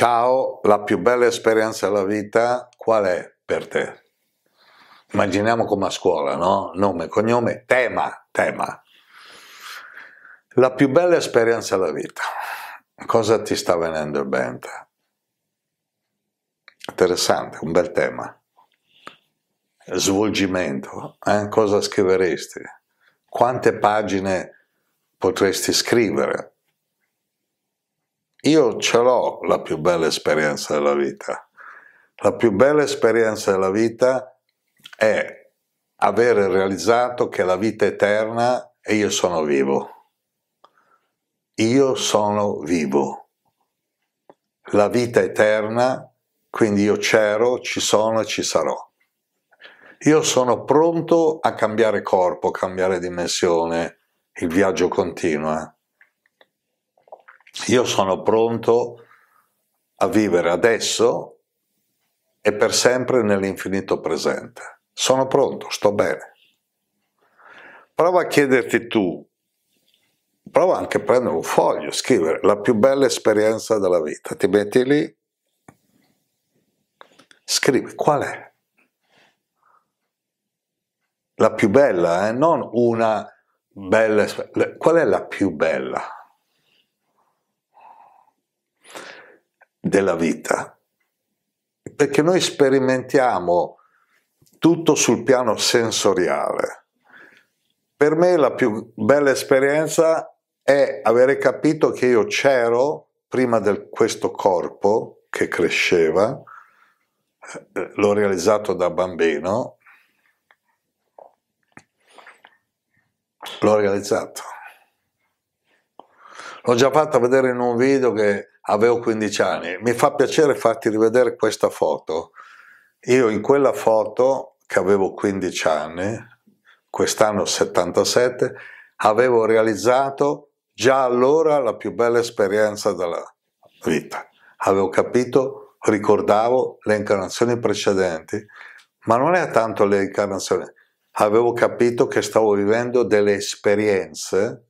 Ciao, la più bella esperienza della vita qual è per te? Immaginiamo come a scuola, no? Nome, cognome, tema, tema. La più bella esperienza della vita. Cosa ti sta venendo in mente? Interessante, un bel tema. Svolgimento, eh? cosa scriveresti? Quante pagine potresti scrivere? io ce l'ho la più bella esperienza della vita. La più bella esperienza della vita è avere realizzato che la vita è eterna e io sono vivo. Io sono vivo. La vita è eterna, quindi io c'ero, ci sono e ci sarò. Io sono pronto a cambiare corpo, cambiare dimensione, il viaggio continua io sono pronto a vivere adesso e per sempre nell'infinito presente. Sono pronto, sto bene. Prova a chiederti tu, prova anche a prendere un foglio, scrivere la più bella esperienza della vita. Ti metti lì, scrivi qual è. La più bella, eh? non una bella, esperienza. qual è la più bella? della vita, perché noi sperimentiamo tutto sul piano sensoriale. Per me la più bella esperienza è avere capito che io c'ero prima di questo corpo che cresceva, eh, l'ho realizzato da bambino, l'ho realizzato. L'ho già fatta vedere in un video che avevo 15 anni. Mi fa piacere farti rivedere questa foto. Io in quella foto, che avevo 15 anni, quest'anno 77, avevo realizzato già allora la più bella esperienza della vita. Avevo capito, ricordavo le incarnazioni precedenti, ma non è tanto le incarnazioni. Avevo capito che stavo vivendo delle esperienze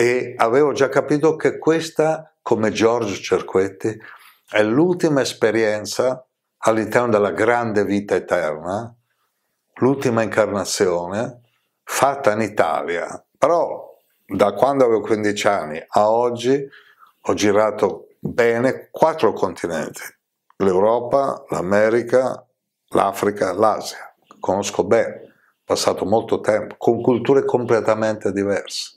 e avevo già capito che questa, come Giorgio Cerquetti, è l'ultima esperienza all'interno della grande vita eterna, l'ultima incarnazione fatta in Italia. Però da quando avevo 15 anni a oggi ho girato bene quattro continenti, l'Europa, l'America, l'Africa, l'Asia. Conosco bene, ho passato molto tempo, con culture completamente diverse.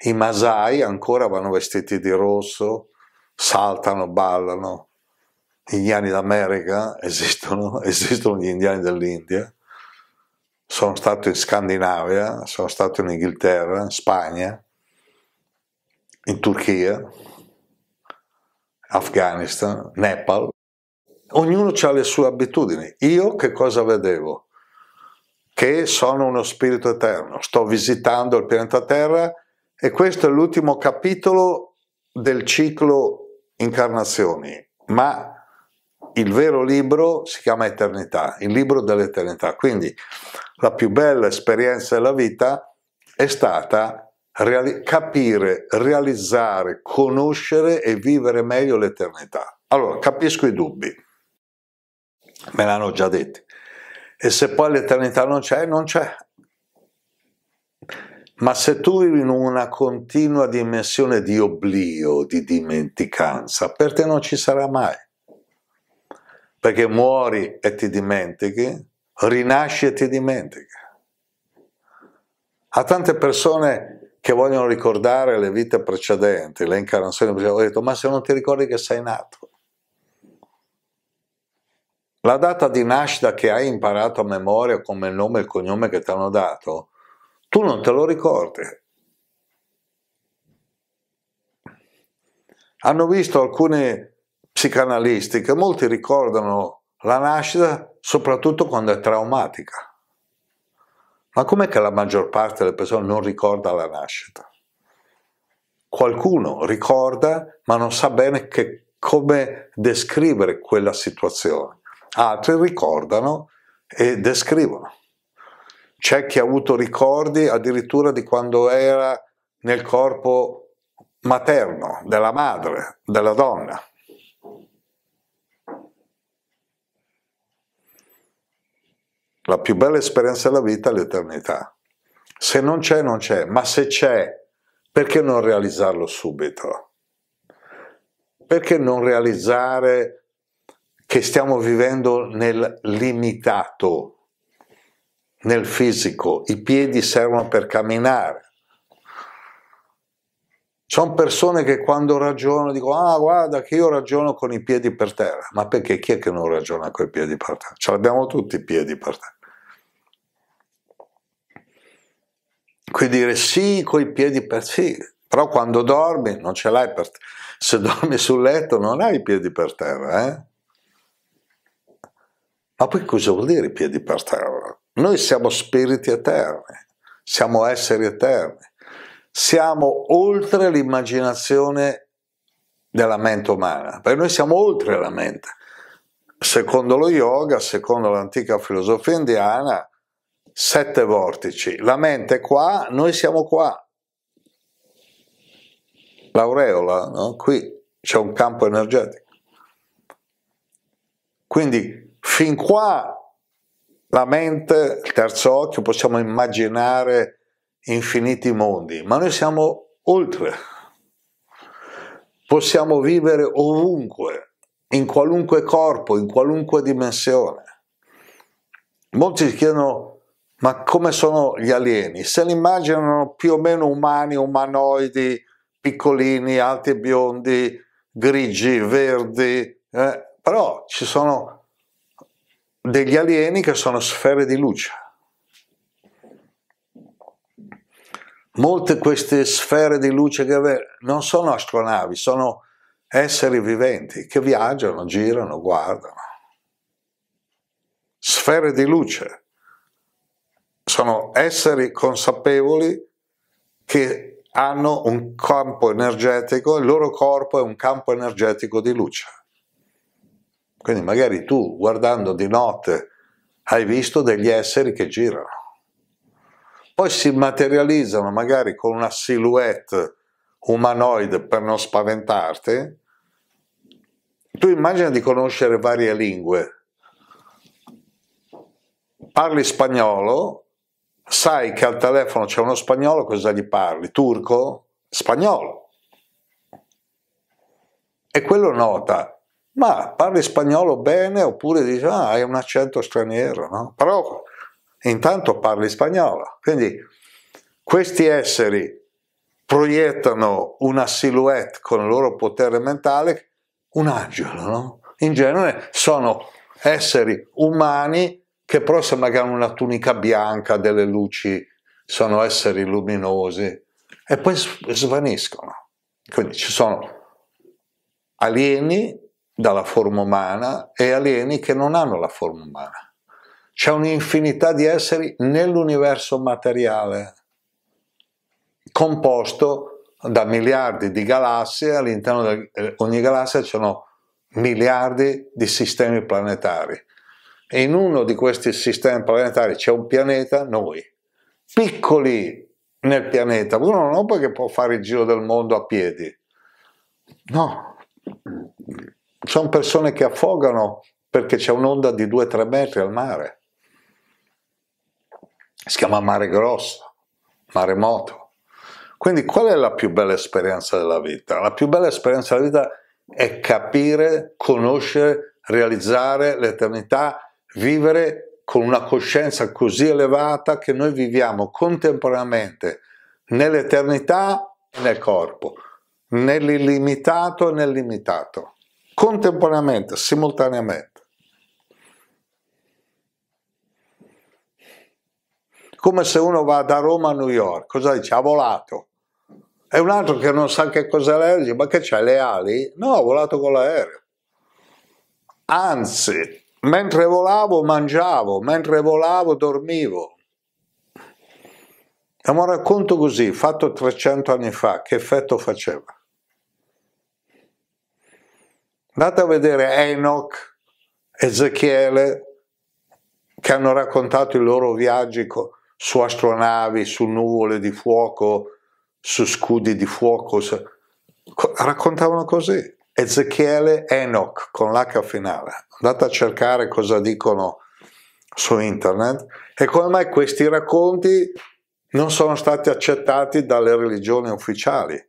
I Masai ancora vanno vestiti di rosso, saltano, ballano. Gli indiani d'America esistono, esistono gli indiani dell'India. Sono stato in Scandinavia, sono stato in Inghilterra, in Spagna, in Turchia, Afghanistan, Nepal. Ognuno ha le sue abitudini. Io che cosa vedevo? Che sono uno spirito eterno, sto visitando il pianeta Terra e questo è l'ultimo capitolo del ciclo Incarnazioni, ma il vero libro si chiama Eternità, il libro dell'eternità. Quindi la più bella esperienza della vita è stata reali capire, realizzare, conoscere e vivere meglio l'eternità. Allora, capisco i dubbi, me l'hanno già detti. E se poi l'eternità non c'è, non c'è, ma se tu vivi in una continua dimensione di oblio, di dimenticanza, per te non ci sarà mai. Perché muori e ti dimentichi, rinasci e ti dimentichi. A tante persone che vogliono ricordare le vite precedenti, le incarnazioni precedenti, ho detto, ma se non ti ricordi che sei nato, la data di nascita che hai imparato a memoria come nome e cognome che ti hanno dato tu non te lo ricordi. Hanno visto alcuni psicanalisti che molti ricordano la nascita soprattutto quando è traumatica. Ma com'è che la maggior parte delle persone non ricorda la nascita? Qualcuno ricorda ma non sa bene che, come descrivere quella situazione. Altri ricordano e descrivono c'è chi ha avuto ricordi addirittura di quando era nel corpo materno, della madre, della donna. La più bella esperienza della vita è l'eternità. Se non c'è, non c'è, ma se c'è, perché non realizzarlo subito? Perché non realizzare che stiamo vivendo nel limitato? nel fisico, i piedi servono per camminare. Sono persone che quando ragionano dicono, ah guarda che io ragiono con i piedi per terra, ma perché chi è che non ragiona con i piedi per terra? Ce l'abbiamo tutti i piedi per terra. Quindi dire sì con i piedi per sì, però quando dormi non ce l'hai per terra. Se dormi sul letto non hai i piedi per terra, eh? Ma poi cosa vuol dire i piedi per terra? Noi siamo spiriti eterni, siamo esseri eterni, siamo oltre l'immaginazione della mente umana, perché noi siamo oltre la mente. Secondo lo yoga, secondo l'antica filosofia indiana, sette vortici. La mente è qua, noi siamo qua. L'aureola, no? qui c'è un campo energetico. Quindi fin qua la mente, il terzo occhio, possiamo immaginare infiniti mondi, ma noi siamo oltre. Possiamo vivere ovunque, in qualunque corpo, in qualunque dimensione. Molti si chiedono ma come sono gli alieni? Se li immaginano più o meno umani, umanoidi, piccolini, alti e biondi, grigi, verdi, eh? però ci sono degli alieni che sono sfere di luce. Molte di queste sfere di luce che avere non sono astronavi, sono esseri viventi che viaggiano, girano, guardano. Sfere di luce sono esseri consapevoli che hanno un campo energetico, il loro corpo è un campo energetico di luce. Quindi magari tu guardando di notte hai visto degli esseri che girano. Poi si materializzano magari con una silhouette umanoide per non spaventarti. Tu immagina di conoscere varie lingue. Parli spagnolo, sai che al telefono c'è uno spagnolo, cosa gli parli? Turco? Spagnolo. E quello nota ma parli spagnolo bene oppure dici ah hai un accento straniero, no? però intanto parli spagnolo. Quindi questi esseri proiettano una silhouette con il loro potere mentale, un angelo, no? In genere sono esseri umani che però se magari hanno una tunica bianca, delle luci, sono esseri luminosi e poi svaniscono. Quindi ci sono alieni dalla forma umana e alieni che non hanno la forma umana. C'è un'infinità di esseri nell'universo materiale, composto da miliardi di galassie, all'interno di eh, ogni galassia ci sono miliardi di sistemi planetari. E in uno di questi sistemi planetari c'è un pianeta, noi, piccoli nel pianeta, uno non perché può fare il giro del mondo a piedi, no, sono persone che affogano perché c'è un'onda di 2-3 metri al mare. Si chiama mare grosso, mare moto. Quindi qual è la più bella esperienza della vita? La più bella esperienza della vita è capire, conoscere, realizzare l'eternità, vivere con una coscienza così elevata che noi viviamo contemporaneamente nell'eternità e nel corpo, nell'illimitato e nel limitato contemporaneamente, simultaneamente. Come se uno va da Roma a New York, cosa dice? Ha volato. E un altro che non sa che cos'è l'aereo dice, ma che c'hai le ali? No, ho volato con l'aereo. Anzi, mentre volavo mangiavo, mentre volavo dormivo. È un racconto così, fatto 300 anni fa, che effetto faceva? Andate a vedere Enoch, Ezechiele, che hanno raccontato i loro viaggi su astronavi, su nuvole di fuoco, su scudi di fuoco. Raccontavano così. Ezechiele Enoch con l'H finale. Andate a cercare cosa dicono su internet e come mai questi racconti non sono stati accettati dalle religioni ufficiali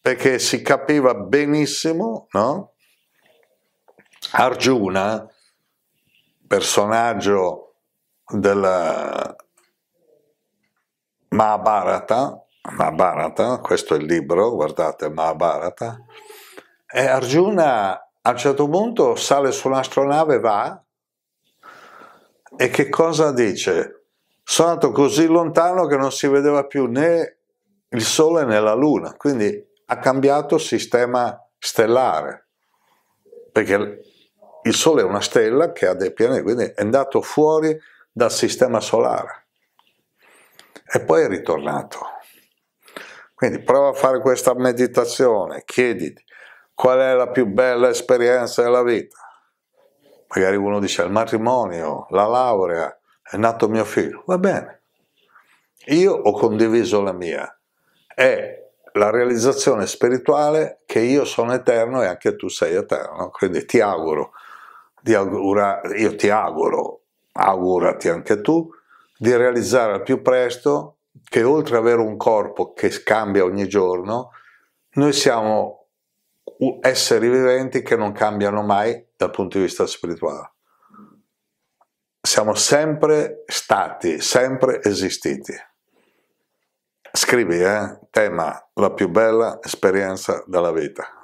perché si capiva benissimo no? Arjuna, personaggio del Mahabharata, Mahabharata, questo è il libro, guardate, Mahabharata, e Arjuna a un certo punto sale sull'astronave e va, e che cosa dice? Sono andato così lontano che non si vedeva più né il Sole né la Luna, quindi ha cambiato sistema stellare, perché il Sole è una stella che ha dei pianeti, quindi è andato fuori dal sistema solare e poi è ritornato. Quindi prova a fare questa meditazione, chiediti qual è la più bella esperienza della vita. Magari uno dice il matrimonio, la laurea, è nato mio figlio, va bene. Io ho condiviso la mia e la realizzazione spirituale che io sono eterno e anche tu sei eterno. Quindi ti auguro, di augura, io ti auguro, augurati anche tu, di realizzare al più presto che oltre ad avere un corpo che cambia ogni giorno, noi siamo esseri viventi che non cambiano mai dal punto di vista spirituale. Siamo sempre stati, sempre esistiti scrivi, eh? Tema, la più bella esperienza della vita.